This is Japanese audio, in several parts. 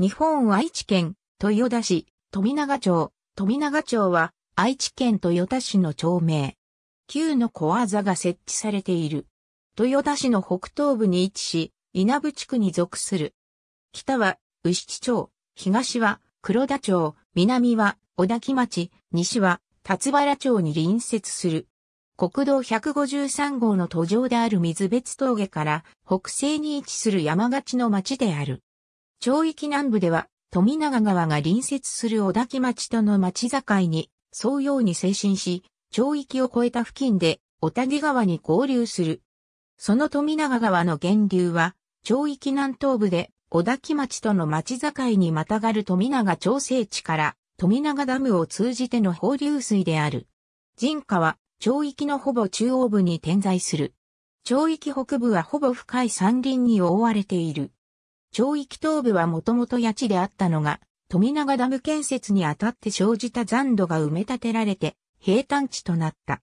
日本愛知県、豊田市、富永町、富永町は、愛知県豊田市の町名。旧の小技が設置されている。豊田市の北東部に位置し、稲部地区に属する。北は、牛地町、東は、黒田町、南は、小滝町、西は、辰原町に隣接する。国道153号の途上である水別峠から北西に位置する山がちの町である。町域南部では、富永川が隣接する小滝町との町境に、沿うように精神し、町域を越えた付近で、小滝川に合流する。その富永川の源流は、町域南東部で、小滝町との町境にまたがる富永調整地から、富永ダムを通じての放流水である。人家は、町域のほぼ中央部に点在する。町域北部はほぼ深い山林に覆われている。町域東部はもともと谷地であったのが、富永ダム建設にあたって生じた残土が埋め立てられて、平坦地となった。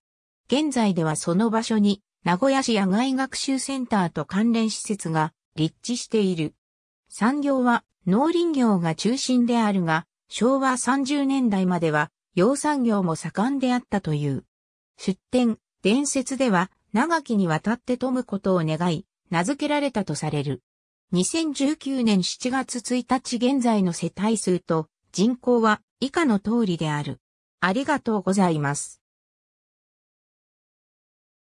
現在ではその場所に、名古屋市野外学習センターと関連施設が立地している。産業は農林業が中心であるが、昭和30年代までは養蚕業も盛んであったという。出典、伝説では長きにわたって富むことを願い、名付けられたとされる。2019年7月1日現在の世帯数と人口は以下の通りである。ありがとうございます。